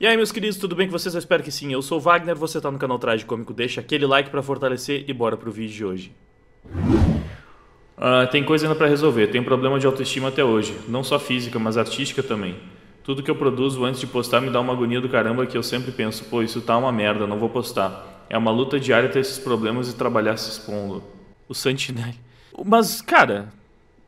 E aí, meus queridos, tudo bem com vocês? Eu espero que sim. Eu sou o Wagner, você tá no canal Traje Cômico. Deixa aquele like para fortalecer e bora pro vídeo de hoje. Uh, tem coisa ainda para resolver. Tem problema de autoestima até hoje. Não só física, mas artística também. Tudo que eu produzo antes de postar me dá uma agonia do caramba que eu sempre penso, pô, isso tá uma merda, não vou postar. É uma luta diária ter esses problemas e trabalhar se expondo. O Santinelli. Mas, cara,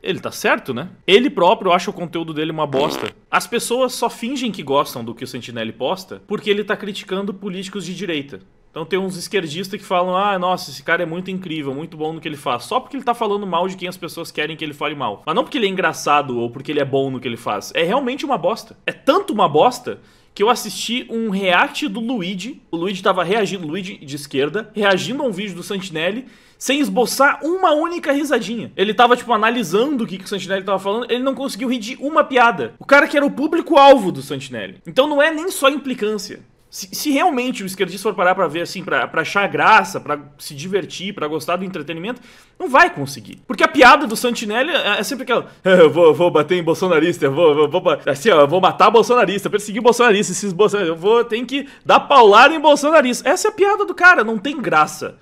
ele tá certo, né? Ele próprio acha o conteúdo dele uma bosta. As pessoas só fingem que gostam do que o Sentinelli posta porque ele tá criticando políticos de direita. Então tem uns esquerdistas que falam: ah, nossa, esse cara é muito incrível, muito bom no que ele faz. Só porque ele tá falando mal de quem as pessoas querem que ele fale mal. Mas não porque ele é engraçado ou porque ele é bom no que ele faz. É realmente uma bosta. É tanto uma bosta que eu assisti um react do Luigi. O Luigi tava reagindo, Luigi de esquerda, reagindo a um vídeo do Santinelli, sem esboçar uma única risadinha. Ele tava, tipo, analisando o que, que o Santinelli tava falando, ele não conseguiu rir de uma piada. O cara que era o público-alvo do Santinelli. Então não é nem só implicância. Se, se, realmente o esquerdista for parar para ver assim, para achar graça, para se divertir, para gostar do entretenimento, não vai conseguir. Porque a piada do Santinelli é, é sempre aquela: é, eu vou, vou bater em bolsonarista, eu vou, vou, vou, assim, ó, vou matar bolsonarista, perseguir bolsonarista, esses bolsonaristas, eu vou, tem que dar paulada em bolsonarista. Essa é a piada do cara, não tem graça.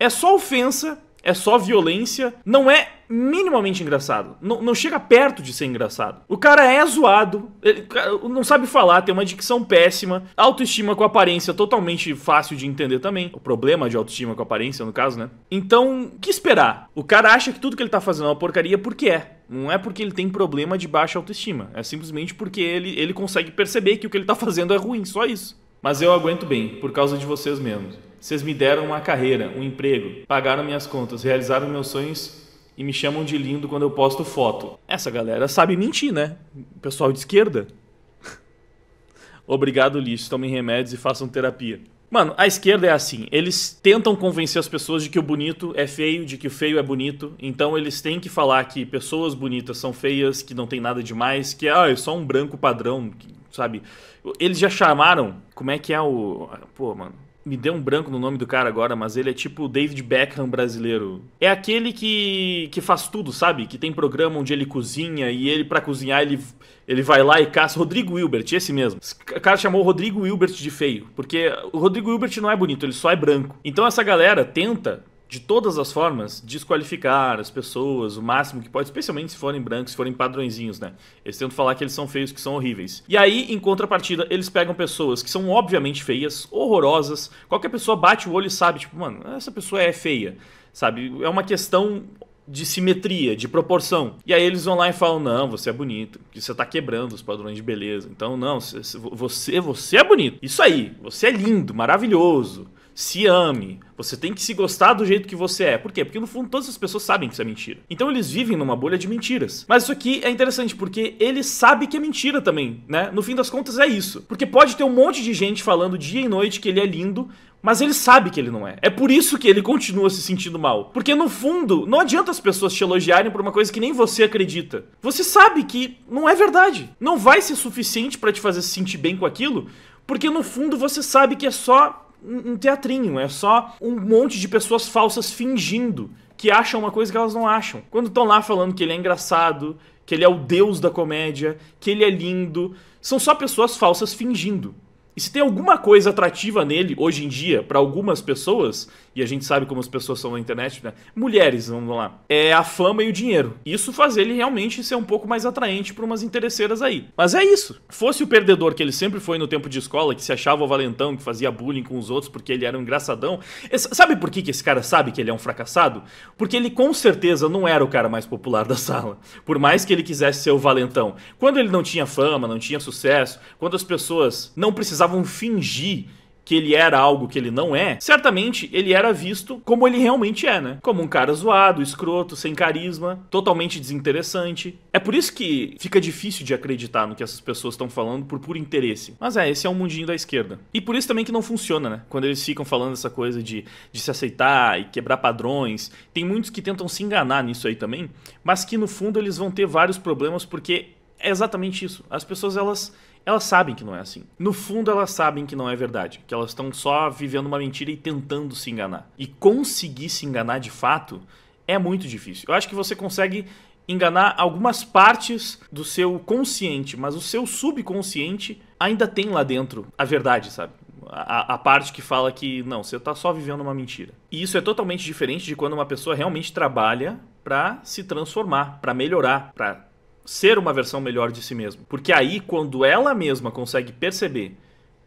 É só ofensa é só violência, não é minimamente engraçado. Não, não chega perto de ser engraçado. O cara é zoado, ele, não sabe falar, tem uma dicção péssima, autoestima com aparência totalmente fácil de entender também. O problema de autoestima com aparência, no caso, né? Então, que esperar? O cara acha que tudo que ele tá fazendo é uma porcaria porque é. Não é porque ele tem problema de baixa autoestima. É simplesmente porque ele, ele consegue perceber que o que ele tá fazendo é ruim, só isso. Mas eu aguento bem, por causa de vocês mesmos. Vocês me deram uma carreira, um emprego, pagaram minhas contas, realizaram meus sonhos e me chamam de lindo quando eu posto foto. Essa galera sabe mentir, né? Pessoal de esquerda. Obrigado, lixo. Tomem remédios e façam terapia. Mano, a esquerda é assim. Eles tentam convencer as pessoas de que o bonito é feio, de que o feio é bonito. Então eles têm que falar que pessoas bonitas são feias, que não tem nada demais, que ah, é só um branco padrão, sabe? Eles já chamaram. Como é que é o. Pô, mano me deu um branco no nome do cara agora, mas ele é tipo o David Beckham brasileiro. É aquele que, que faz tudo, sabe? Que tem programa onde ele cozinha e ele para cozinhar ele ele vai lá e caça Rodrigo Wilbert, esse mesmo. O cara chamou o Rodrigo Wilbert de feio, porque o Rodrigo Wilbert não é bonito, ele só é branco. Então essa galera tenta de todas as formas, desqualificar as pessoas o máximo que pode, especialmente se forem brancos, se forem padrõezinhos, né? Eles tentam falar que eles são feios, que são horríveis. E aí, em contrapartida, eles pegam pessoas que são obviamente feias, horrorosas. Qualquer pessoa bate o olho e sabe, tipo, mano, essa pessoa é feia, sabe? É uma questão de simetria, de proporção. E aí eles vão lá e falam: "Não, você é bonito, que você tá quebrando os padrões de beleza". Então, não, você você é bonito. Isso aí, você é lindo, maravilhoso se ame, você tem que se gostar do jeito que você é. Por quê? Porque no fundo todas as pessoas sabem que isso é mentira. Então eles vivem numa bolha de mentiras. Mas isso aqui é interessante porque ele sabe que é mentira também, né? No fim das contas é isso. Porque pode ter um monte de gente falando dia e noite que ele é lindo, mas ele sabe que ele não é. É por isso que ele continua se sentindo mal. Porque no fundo, não adianta as pessoas te elogiarem por uma coisa que nem você acredita. Você sabe que não é verdade. Não vai ser suficiente para te fazer se sentir bem com aquilo, porque no fundo você sabe que é só um teatrinho, é só um monte de pessoas falsas fingindo que acham uma coisa que elas não acham. Quando estão lá falando que ele é engraçado, que ele é o deus da comédia, que ele é lindo, são só pessoas falsas fingindo. E se tem alguma coisa atrativa nele hoje em dia para algumas pessoas, e a gente sabe como as pessoas são na internet, né? Mulheres, vamos lá. É a fama e o dinheiro. Isso faz ele realmente ser um pouco mais atraente para umas interesseiras aí. Mas é isso. Fosse o perdedor que ele sempre foi no tempo de escola, que se achava o valentão, que fazia bullying com os outros porque ele era um engraçadão. É, sabe por que, que esse cara sabe que ele é um fracassado? Porque ele com certeza não era o cara mais popular da sala. Por mais que ele quisesse ser o valentão. Quando ele não tinha fama, não tinha sucesso, quando as pessoas não precisavam precisavam fingir que ele era algo que ele não é, certamente ele era visto como ele realmente é, né? Como um cara zoado, escroto, sem carisma, totalmente desinteressante. É por isso que fica difícil de acreditar no que essas pessoas estão falando por puro interesse. Mas é, esse é o mundinho da esquerda. E por isso também que não funciona, né? Quando eles ficam falando essa coisa de, de se aceitar e quebrar padrões. Tem muitos que tentam se enganar nisso aí também, mas que no fundo eles vão ter vários problemas porque é exatamente isso. As pessoas, elas elas sabem que não é assim. No fundo, elas sabem que não é verdade, que elas estão só vivendo uma mentira e tentando se enganar. E conseguir se enganar de fato é muito difícil. Eu acho que você consegue enganar algumas partes do seu consciente, mas o seu subconsciente ainda tem lá dentro a verdade, sabe? A, a, parte que fala que não, você está só vivendo uma mentira. E isso é totalmente diferente de quando uma pessoa realmente trabalha para se transformar, para melhorar, para ser uma versão melhor de si mesma. Porque aí, quando ela mesma consegue perceber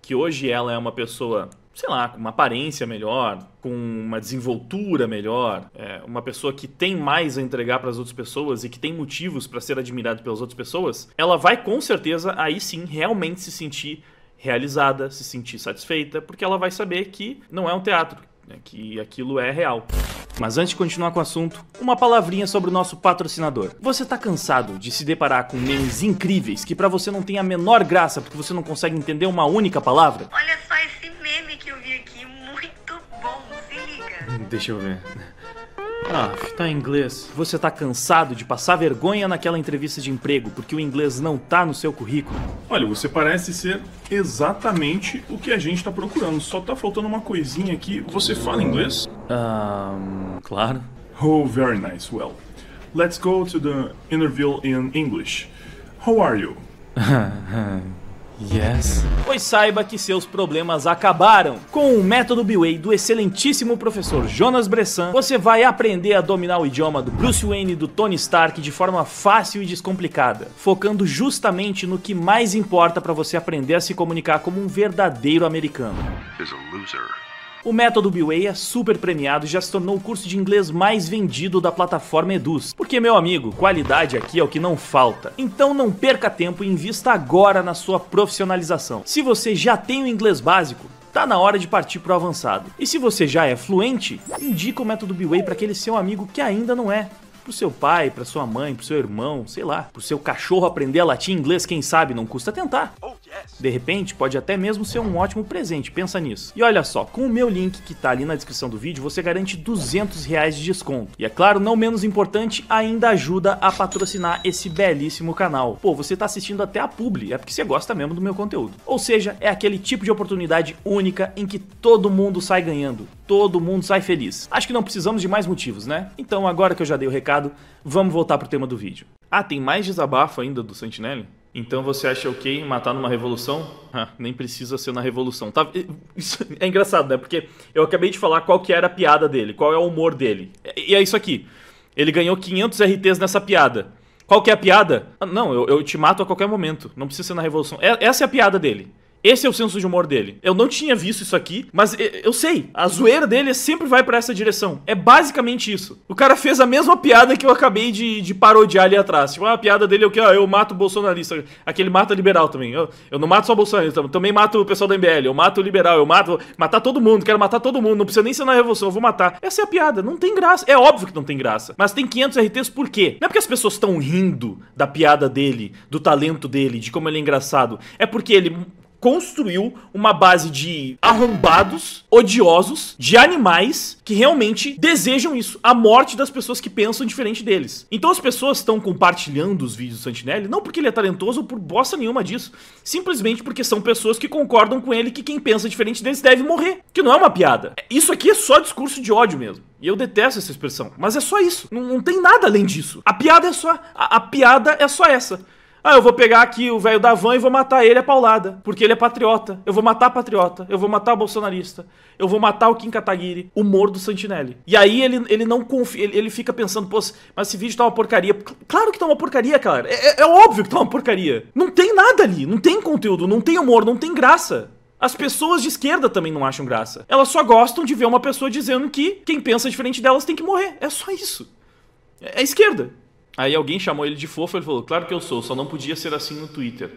que hoje ela é uma pessoa, sei lá, com uma aparência melhor, com uma desenvoltura melhor, é, uma pessoa que tem mais a entregar para as outras pessoas e que tem motivos para ser admirado pelas outras pessoas, ela vai com certeza aí sim realmente se sentir realizada, se sentir satisfeita, porque ela vai saber que não é um teatro, né, que aquilo é real. Mas antes de continuar com o assunto, uma palavrinha sobre o nosso patrocinador. Você tá cansado de se deparar com memes incríveis que para você não tem a menor graça porque você não consegue entender uma única palavra? Olha só esse meme que eu vi aqui, muito bom, se liga. Deixa eu ver. Ah, tá em inglês. Você tá cansado de passar vergonha naquela entrevista de emprego porque o inglês não tá no seu currículo? Olha, você parece ser exatamente o que a gente tá procurando. Só tá faltando uma coisinha aqui. Você fala inglês? Ah, um, claro. Oh, very nice. Well, let's go to the interview in English. How are you? Yes. Pois saiba que seus problemas acabaram. Com o método B-Way do excelentíssimo professor Jonas Bressan, você vai aprender a dominar o idioma do Bruce Wayne e do Tony Stark de forma fácil e descomplicada, focando justamente no que mais importa para você aprender a se comunicar como um verdadeiro americano. a loser. O método Biway é super premiado e já se tornou o curso de inglês mais vendido da plataforma Eduz. Porque, meu amigo, qualidade aqui é o que não falta. Então não perca tempo e invista agora na sua profissionalização. Se você já tem o inglês básico, tá na hora de partir pro avançado. E se você já é fluente, indica o método Biway para aquele seu amigo que ainda não é pro seu pai, pra sua mãe, pro seu irmão, sei lá, pro seu cachorro aprender a latir inglês, quem sabe, não custa tentar. Oh, de repente, pode até mesmo ser um ótimo presente, pensa nisso. E olha só, com o meu link que tá ali na descrição do vídeo, você garante 200 reais de desconto. E é claro, não menos importante, ainda ajuda a patrocinar esse belíssimo canal. Pô, você tá assistindo até a publi, é porque você gosta mesmo do meu conteúdo. Ou seja, é aquele tipo de oportunidade única em que todo mundo sai ganhando, todo mundo sai feliz. Acho que não precisamos de mais motivos, né? Então agora que eu já dei o recado, vamos voltar pro tema do vídeo. Ah, tem mais desabafo ainda do Sentinelli? Então você acha ok matar numa revolução? Ah, nem precisa ser na revolução. Tá, isso é engraçado, né? Porque eu acabei de falar qual que era a piada dele, qual é o humor dele. E é isso aqui. Ele ganhou 500 RTs nessa piada. Qual que é a piada? Ah, não, eu, eu, te mato a qualquer momento. Não precisa ser na revolução. É, essa é a piada dele. Esse é o senso de humor dele. Eu não tinha visto isso aqui, mas eu sei. A zoeira dele sempre vai para essa direção. É basicamente isso. O cara fez a mesma piada que eu acabei de, de parodiar ali atrás. Tipo, ah, a piada dele é o que? Ó, ah, eu mato bolsonarista. Aquele mata liberal também. Eu, eu não mato só bolsonarista, também mato o pessoal da MBL. Eu mato o liberal, eu mato. Matar todo mundo, quero matar todo mundo. Não precisa nem ser na revolução, eu vou matar. Essa é a piada. Não tem graça. É óbvio que não tem graça. Mas tem 500 RTs por quê? Não é porque as pessoas estão rindo da piada dele, do talento dele, de como ele é engraçado. É porque ele construiu uma base de arrombados, odiosos, de animais que realmente desejam isso, a morte das pessoas que pensam diferente deles. Então as pessoas estão compartilhando os vídeos do Santinelli, não porque ele é talentoso ou por bosta nenhuma disso, simplesmente porque são pessoas que concordam com ele que quem pensa diferente deles deve morrer, que não é uma piada. É, isso aqui é só discurso de ódio mesmo. E eu detesto essa expressão, mas é só isso. Não, não tem nada além disso. A piada é só a, a piada é só essa. Ah, eu vou pegar aqui o velho da van e vou matar ele a paulada, porque ele é patriota. Eu vou matar patriota, eu vou matar bolsonarista, eu vou matar o Kim Kataguiri, o moro do Santinelli. E aí ele, ele não confia, ele, ele fica pensando, pô, mas esse vídeo tá uma porcaria. Claro que tá uma porcaria, cara. É, é, é óbvio que tá uma porcaria. Não tem nada ali, não tem conteúdo, não tem humor, não tem graça. As pessoas de esquerda também não acham graça. Elas só gostam de ver uma pessoa dizendo que quem pensa diferente delas tem que morrer. É só isso. É, é esquerda. Aí alguém chamou ele de fofo, ele falou: "Claro que eu sou, só não podia ser assim no Twitter.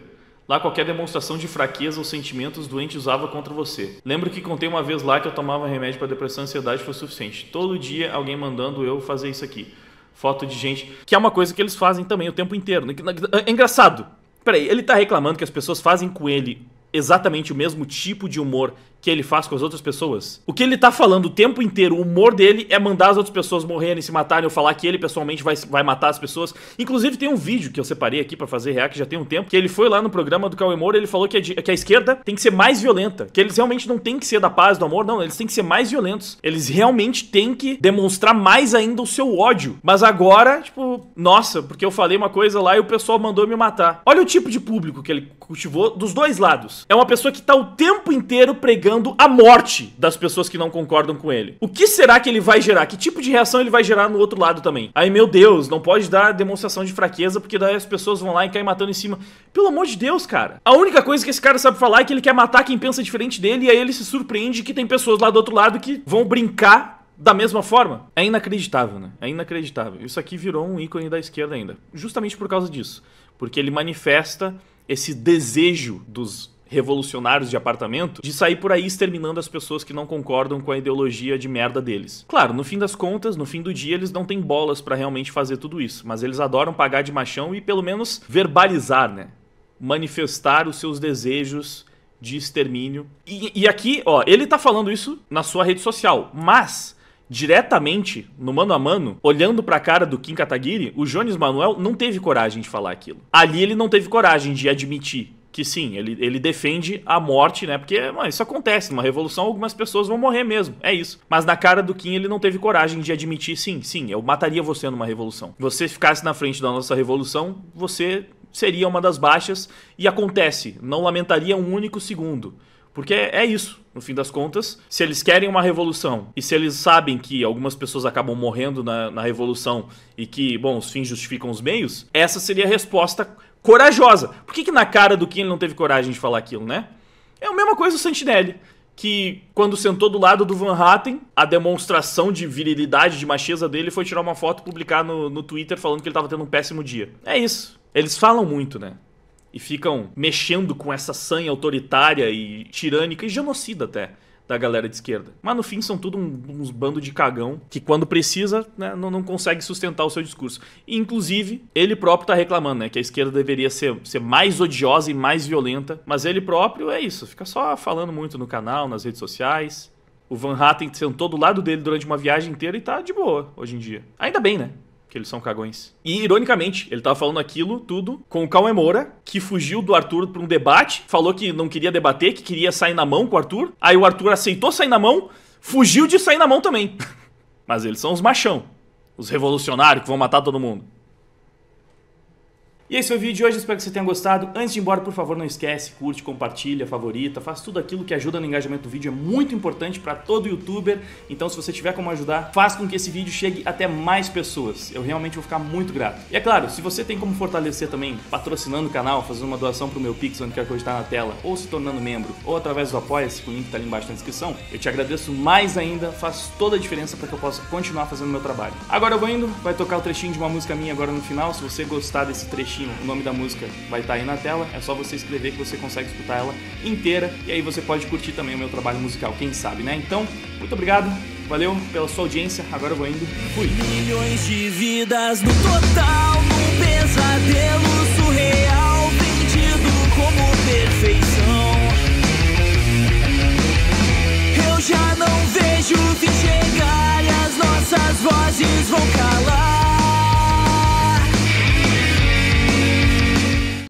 Lá qualquer demonstração de fraqueza ou sentimentos doente usava contra você. Lembro que contei uma vez lá que eu tomava remédio para depressão e ansiedade foi suficiente. Todo dia alguém mandando eu fazer isso aqui. Foto de gente, que é uma coisa que eles fazem também o tempo inteiro. Né? É engraçado. Peraí, ele tá reclamando que as pessoas fazem com ele exatamente o mesmo tipo de humor que ele faz com as outras pessoas. O que ele tá falando o tempo inteiro, o humor dele é mandar as outras pessoas morrerem, se matarem, ou falar que ele pessoalmente vai, vai matar as pessoas. Inclusive tem um vídeo que eu separei aqui para fazer react já tem um tempo, que ele foi lá no programa do Cauê Moura, ele falou que a, que a esquerda tem que ser mais violenta, que eles realmente não tem que ser da paz, do amor, não, eles têm que ser mais violentos. Eles realmente têm que demonstrar mais ainda o seu ódio. Mas agora, tipo, nossa, porque eu falei uma coisa lá e o pessoal mandou me matar. Olha o tipo de público que ele cultivou dos dois lados. É uma pessoa que tá o tempo inteiro pregando a morte das pessoas que não concordam com ele. O que será que ele vai gerar? Que tipo de reação ele vai gerar no outro lado também? Aí, meu Deus, não pode dar demonstração de fraqueza, porque daí as pessoas vão lá e caem matando em cima. Pelo amor de Deus, cara. A única coisa que esse cara sabe falar é que ele quer matar quem pensa diferente dele, e aí ele se surpreende que tem pessoas lá do outro lado que vão brincar da mesma forma? É inacreditável, né? É inacreditável. Isso aqui virou um ícone da esquerda ainda. Justamente por causa disso. Porque ele manifesta esse desejo dos revolucionários de apartamento de sair por aí exterminando as pessoas que não concordam com a ideologia de merda deles. Claro, no fim das contas, no fim do dia, eles não têm bolas para realmente fazer tudo isso, mas eles adoram pagar de machão e pelo menos verbalizar, né? Manifestar os seus desejos de extermínio. E, e aqui, ó, ele tá falando isso na sua rede social, mas diretamente, no mano a mano, olhando pra cara do Kim Kataguiri, o Jones Manuel não teve coragem de falar aquilo. Ali ele não teve coragem de admitir que sim, ele, ele defende a morte, né? Porque mano, isso acontece, numa revolução algumas pessoas vão morrer mesmo, é isso. Mas na cara do Kim ele não teve coragem de admitir, sim, sim, eu mataria você numa revolução. Você ficasse na frente da nossa revolução, você seria uma das baixas e acontece, não lamentaria um único segundo. Porque é isso, no fim das contas. Se eles querem uma revolução e se eles sabem que algumas pessoas acabam morrendo na, na revolução e que, bom, os fins justificam os meios, essa seria a resposta corajosa. Por que, que na cara do Kim ele não teve coragem de falar aquilo, né? É a mesma coisa o Santinelli, que quando sentou do lado do Van Hatten, a demonstração de virilidade, de macheza dele foi tirar uma foto e publicar no, no Twitter falando que ele tava tendo um péssimo dia. É isso. Eles falam muito, né? E ficam mexendo com essa sanha autoritária e tirânica e genocida até da galera de esquerda. Mas no fim são tudo um, uns bandos de cagão que quando precisa né, não, não, consegue sustentar o seu discurso. E, inclusive, ele próprio está reclamando né, que a esquerda deveria ser, ser mais odiosa e mais violenta, mas ele próprio é isso, fica só falando muito no canal, nas redes sociais. O Van Hatten sentou do lado dele durante uma viagem inteira e tá de boa hoje em dia. Ainda bem, né? que eles são cagões. E, ironicamente, ele tava falando aquilo tudo com o Cauê Moura, que fugiu do Arthur pra um debate, falou que não queria debater, que queria sair na mão com o Arthur. Aí o Arthur aceitou sair na mão, fugiu de sair na mão também. Mas eles são os machão, os revolucionários que vão matar todo mundo. E esse foi o vídeo de hoje, espero que você tenha gostado. Antes de ir embora, por favor, não esquece, curte, compartilha, favorita, faz tudo aquilo que ajuda no engajamento do vídeo, é muito importante para todo youtuber. Então, se você tiver como ajudar, faz com que esse vídeo chegue até mais pessoas. Eu realmente vou ficar muito grato. E é claro, se você tem como fortalecer também patrocinando o canal, fazendo uma doação pro meu Pix, onde quer que eu está na tela, ou se tornando membro, ou através do Apoia-se, o link tá ali embaixo na descrição, eu te agradeço mais ainda, faz toda a diferença para que eu possa continuar fazendo meu trabalho. Agora eu vou indo, vai tocar o trechinho de uma música minha agora no final. Se você gostar desse trechinho, certinho o nome da música vai estar tá aí na tela, é só você escrever que você consegue escutar ela inteira e aí você pode curtir também o meu trabalho musical, quem sabe, né? Então, muito obrigado, valeu pela sua audiência, agora eu vou indo, fui! Milhões de vidas no total, pesadelo surreal, vendido como perfeição. Eu já não vejo chegar e as nossas vozes vão calar.